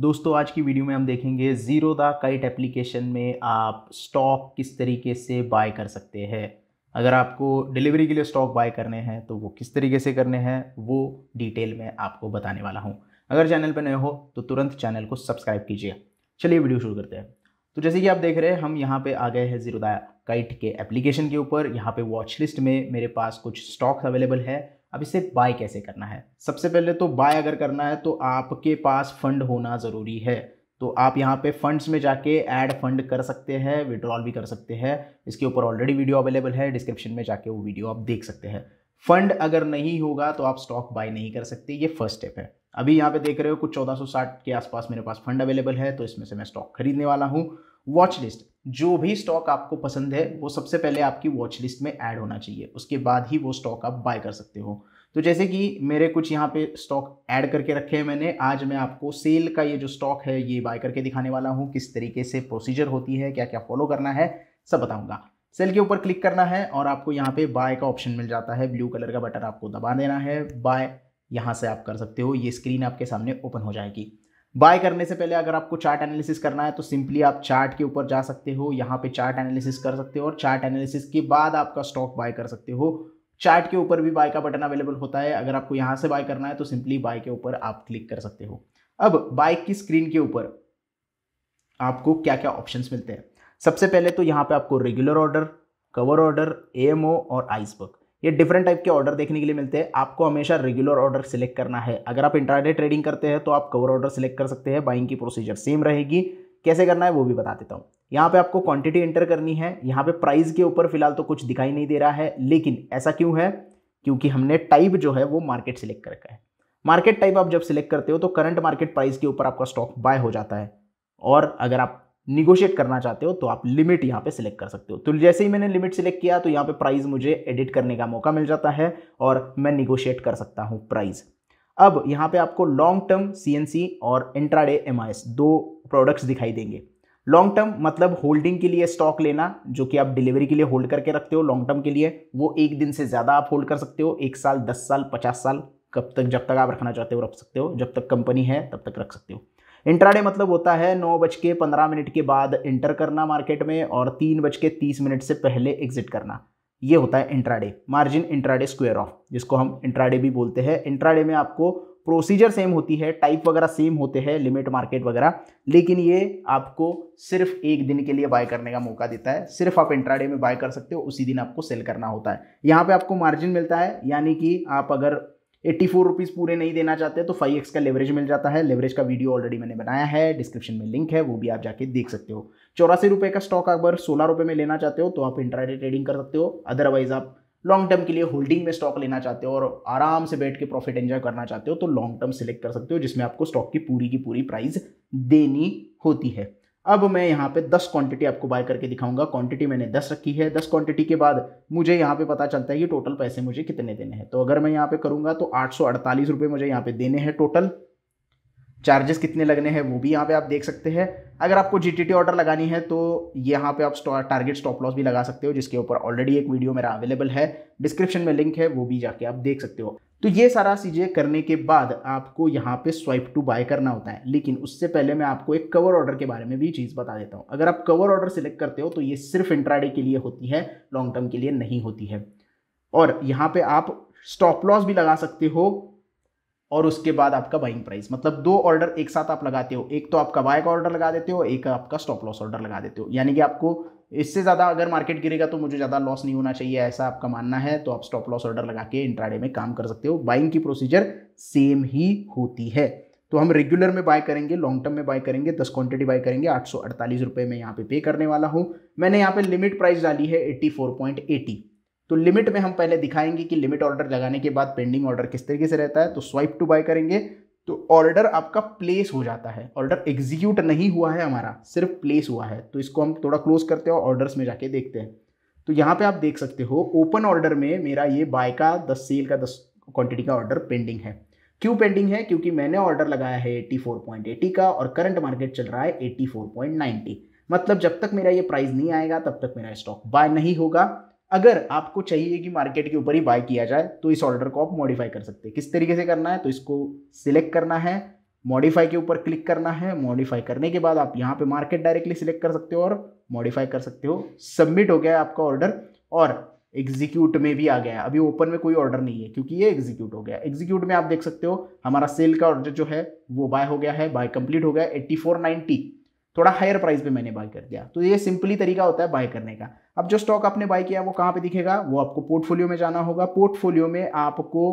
दोस्तों आज की वीडियो में हम देखेंगे ज़ीरो द काइट एप्लीकेशन में आप स्टॉक किस तरीके से बाय कर सकते हैं अगर आपको डिलीवरी के लिए स्टॉक बाय करने हैं तो वो किस तरीके से करने हैं वो डिटेल में आपको बताने वाला हूँ अगर चैनल पर नए हो तो तुरंत चैनल को सब्सक्राइब कीजिए चलिए वीडियो शुरू करते हैं तो जैसे कि आप देख रहे हैं हम यहाँ पे आ गए हैं जीरो दा काइट के एप्लीकेशन के ऊपर यहाँ पे वॉच लिस्ट में मेरे पास कुछ स्टॉक्स अवेलेबल है अब इसे बाय कैसे करना है सबसे पहले तो बाय अगर करना है तो आपके पास फंड होना ज़रूरी है तो आप यहाँ पे फंड्स में जाके ऐड फंड कर सकते हैं विड्रॉल भी कर सकते हैं इसके ऊपर ऑलरेडी वीडियो अवेलेबल है डिस्क्रिप्शन में जाके वो वीडियो आप देख सकते हैं फंड अगर नहीं होगा तो आप स्टॉक बाय नहीं कर सकते ये फर्स्ट स्टेप है अभी यहाँ पे देख रहे हो कुछ 1460 के आसपास मेरे पास फंड अवेलेबल है तो इसमें से मैं स्टॉक खरीदने वाला हूँ वॉच लिस्ट जो भी स्टॉक आपको पसंद है वो सबसे पहले आपकी वॉच लिस्ट में ऐड होना चाहिए उसके बाद ही वो स्टॉक आप बाय कर सकते हो तो जैसे कि मेरे कुछ यहाँ पे स्टॉक ऐड करके रखे हैं मैंने आज मैं आपको सेल का ये जो स्टॉक है ये बाय करके दिखाने वाला हूँ किस तरीके से प्रोसीजर होती है क्या क्या फॉलो करना है सब बताऊँगा सेल के ऊपर क्लिक करना है और आपको यहाँ पे बाय का ऑप्शन मिल जाता है ब्लू कलर का बटन आपको दबा देना है बाय यहाँ से आप कर सकते हो ये स्क्रीन आपके सामने ओपन हो जाएगी बाय करने से पहले अगर आपको चार्ट एनालिसिस करना है तो सिंपली आप चार्ट के ऊपर जा सकते हो यहाँ पे चार्ट एनालिसिस कर सकते हो और चार्ट एनालिसिस के बाद आपका स्टॉक बाय कर सकते हो चार्ट के ऊपर भी बाय का बटन अवेलेबल होता है अगर आपको यहाँ से बाय करना है तो सिंपली बाय के ऊपर आप क्लिक कर सकते हो अब बाय की स्क्रीन के ऊपर आपको क्या क्या ऑप्शन मिलते हैं सबसे पहले तो यहाँ पे आपको regular order cover order AMO और आइसबर्ग ये डिफरेंट टाइप के ऑर्डर देखने के लिए मिलते हैं आपको हमेशा रेगुलर ऑर्डर सेलेक्ट करना है अगर आप इंटरडे ट्रेडिंग करते हैं तो आप कवर ऑर्डर सेलेक्ट कर सकते हैं बाइंग की प्रोसीजर सेम रहेगी कैसे करना है वो भी बता देता हूँ यहाँ पे आपको क्वांटिटी एंटर करनी है यहाँ पे प्राइस के ऊपर फिलहाल तो कुछ दिखाई नहीं दे रहा है लेकिन ऐसा क्यों है क्योंकि हमने टाइप जो है वो मार्केट सेलेक्ट कर रखा है मार्केट टाइप आप जब सिलेक्ट करते हो तो करंट मार्केट प्राइस के ऊपर आपका स्टॉक बाय हो जाता है और अगर आप निगोशिएट करना चाहते हो तो आप लिमिट यहाँ पे सिलेक्ट कर सकते हो तो जैसे ही मैंने लिमिट सिलेक्ट किया तो यहाँ पे प्राइस मुझे एडिट करने का मौका मिल जाता है और मैं निगोशिएट कर सकता हूँ प्राइस अब यहाँ पे आपको लॉन्ग टर्म सी और इंट्राडे एम दो प्रोडक्ट्स दिखाई देंगे लॉन्ग टर्म मतलब होल्डिंग के लिए स्टॉक लेना जो कि आप डिलीवरी के लिए होल्ड करके रखते हो लॉन्ग टर्म के लिए वो एक दिन से ज़्यादा आप होल्ड कर सकते हो एक साल दस साल पचास साल कब तक जब तक आप रखना चाहते हो रख सकते हो जब तक कंपनी है तब तक रख सकते हो इंट्राडे मतलब होता है नौ बज के पंद्रह मिनट के बाद इंटर करना मार्केट में और तीन बज के तीस मिनट से पहले एग्जिट करना ये होता है intraday margin intraday square off जिसको हम इंट्राडे भी बोलते हैं इंट्राडे में आपको प्रोसीजर सेम होती है टाइप वगैरह सेम होते हैं लिमिट मार्केट वगैरह लेकिन ये आपको सिर्फ एक दिन के लिए बाय करने का मौका देता है सिर्फ आप इंट्राडे में बाय कर सकते हो उसी दिन आपको सेल करना होता है यहाँ पे आपको मार्जिन मिलता है यानी कि आप अगर एट्टी फोर रुपीज़ पूरे नहीं देना चाहते तो फाइव एक्स का लेवरेज मिल जाता है लेवरेज का वीडियो ऑलरेडी मैंने बनाया है डिस्क्रिप्शन में लिंक है वो भी आप जाके देख सकते हो चौरासी रुपये का स्टॉक अगर सोलह रुपये में लेना चाहते हो तो आप इंटरनेट ट्रेडिंग कर सकते हो अदरवाइज आप लॉन्ग टर्म के लिए होल्डिंग में स्टॉक लेना चाहते हो और आराम से बैठ के प्रॉफिट एंजॉय करना चाहते हो तो लॉन्ग टर्म सेलेक्ट कर सकते हो जिसमें आपको स्टॉक की पूरी की पूरी प्राइस देनी होती है अब मैं यहाँ पे 10 क्वांटिटी आपको बाय करके दिखाऊंगा क्वांटिटी मैंने 10 रखी है 10 क्वांटिटी के बाद मुझे यहाँ पे पता चलता है कि टोटल पैसे मुझे कितने देने हैं तो अगर मैं यहाँ पे करूँगा तो आठ सौ मुझे यहाँ पे देने हैं टोटल चार्जेस कितने लगने हैं वो भी यहाँ पे आप देख सकते हैं अगर आपको जी ऑर्डर लगानी है तो यहाँ पे आप टारगेट स्टॉप लॉस भी लगा सकते हो जिसके ऊपर ऑलरेडी एक वीडियो मेरा अवेलेबल है डिस्क्रिप्शन में लिंक है वो भी जाके आप देख सकते हो तो ये सारा चीज़ें करने के बाद आपको यहाँ पे स्वाइप टू बाय करना होता है लेकिन उससे पहले मैं आपको एक कवर ऑर्डर के बारे में भी चीज़ बता देता हूँ अगर आप कवर ऑर्डर सेलेक्ट करते हो तो ये सिर्फ इंट्राडे के लिए होती है लॉन्ग टर्म के लिए नहीं होती है और यहाँ पे आप स्टॉप लॉस भी लगा सकते हो और उसके बाद आपका बाइंग प्राइस मतलब दो ऑर्डर एक साथ आप लगाते हो एक तो आपका बाय का ऑर्डर लगा देते हो एक आपका स्टॉप लॉस ऑर्डर लगा देते हो यानी कि आपको इससे ज़्यादा अगर मार्केट गिरेगा तो मुझे ज़्यादा लॉस नहीं होना चाहिए ऐसा आपका मानना है तो आप स्टॉप लॉस ऑर्डर लगा के इंट्राडे में काम कर सकते हो बाइंग की प्रोसीजर सेम ही होती है तो हम रेगुलर में बाय करेंगे लॉन्ग टर्म में बाय करेंगे दस क्वांटिटी बाय करेंगे आठ सौ अड़तालीस रुपये में यहाँ पे पे करने वाला हूँ मैंने यहाँ पे लिमिट प्राइस डाली है एट्टी फोर पॉइंट एटी तो लिमिट में हम पहले दिखाएंगे कि लिमिट ऑर्डर लगाने के बाद पेंडिंग ऑर्डर किस तरीके से रहता है तो स्वाइप टू बाय करेंगे तो ऑर्डर आपका प्लेस हो जाता है ऑर्डर एग्जीक्यूट नहीं हुआ है हमारा सिर्फ प्लेस हुआ है तो इसको हम थोड़ा क्लोज करते हैं और ऑर्डर्स में जाके देखते हैं तो यहाँ पे आप देख सकते हो ओपन ऑर्डर में मेरा ये बाय का दस सेल का दस क्वांटिटी का ऑर्डर पेंडिंग है क्यों पेंडिंग है क्योंकि मैंने ऑर्डर लगाया है एट्टी का और करंट मार्केट चल रहा है एट्टी मतलब जब तक मेरा ये प्राइस नहीं आएगा तब तक मेरा स्टॉक बाय नहीं होगा अगर आपको चाहिए कि मार्केट के ऊपर ही बाय किया जाए तो इस ऑर्डर को आप मॉडिफाई कर सकते हैं किस तरीके से करना है तो इसको सिलेक्ट करना है मॉडिफाई के ऊपर क्लिक करना है मॉडिफाई करने के बाद आप यहाँ पे मार्केट डायरेक्टली सिलेक्ट कर सकते हो और मॉडिफाई कर सकते हो सबमिट हो गया है आपका ऑर्डर और एग्जीक्यूट में भी आ गया है अभी ओपन में कोई ऑर्डर नहीं है क्योंकि ये एग्जीक्यूट हो गया एग्जीक्यूट में आप देख सकते हो हमारा सेल का ऑर्डर जो है वो बाय हो गया है बाय कंप्लीट हो गया एट्टी फोर थोड़ा हायर प्राइस पे मैंने बाय कर दिया तो ये सिंपली तरीका होता है बाय करने का अब जो स्टॉक आपने बाय किया वो कहाँ पे दिखेगा वो आपको पोर्टफोलियो में जाना होगा पोर्टफोलियो में आपको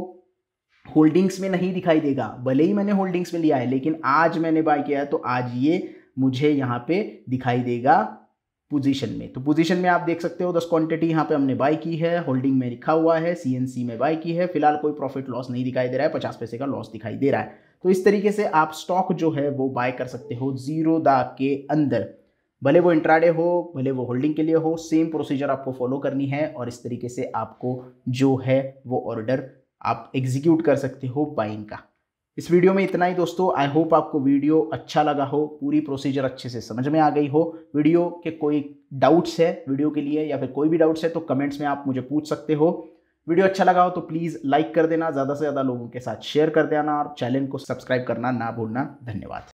होल्डिंग्स में नहीं दिखाई देगा भले ही मैंने होल्डिंग्स में लिया है लेकिन आज मैंने बाय किया है तो आज ये मुझे यहाँ पे दिखाई देगा पोजीशन में तो पोजीशन में आप देख सकते हो दस क्वांटिटी यहाँ पे हमने बाय की है होल्डिंग में लिखा हुआ है सीएनसी में बाय की है फिलहाल कोई प्रॉफिट लॉस नहीं दिखाई दे रहा है पचास पैसे का लॉस दिखाई दे रहा है तो इस तरीके से आप स्टॉक जो है वो बाय कर सकते हो जीरो दा के अंदर भले वो इंट्राडे हो भले वो होल्डिंग के लिए हो सेम प्रोसीजर आपको फॉलो करनी है और इस तरीके से आपको जो है वो ऑर्डर आप एग्जीक्यूट कर सकते हो बाइंग का इस वीडियो में इतना ही दोस्तों आई होप आपको वीडियो अच्छा लगा हो पूरी प्रोसीजर अच्छे से समझ में आ गई हो वीडियो के कोई डाउट्स है वीडियो के लिए या फिर कोई भी डाउट्स है तो कमेंट्स में आप मुझे पूछ सकते हो वीडियो अच्छा लगा हो तो प्लीज़ लाइक कर देना ज़्यादा से ज़्यादा लोगों के साथ शेयर कर देना और चैनल को सब्सक्राइब करना ना भूलना धन्यवाद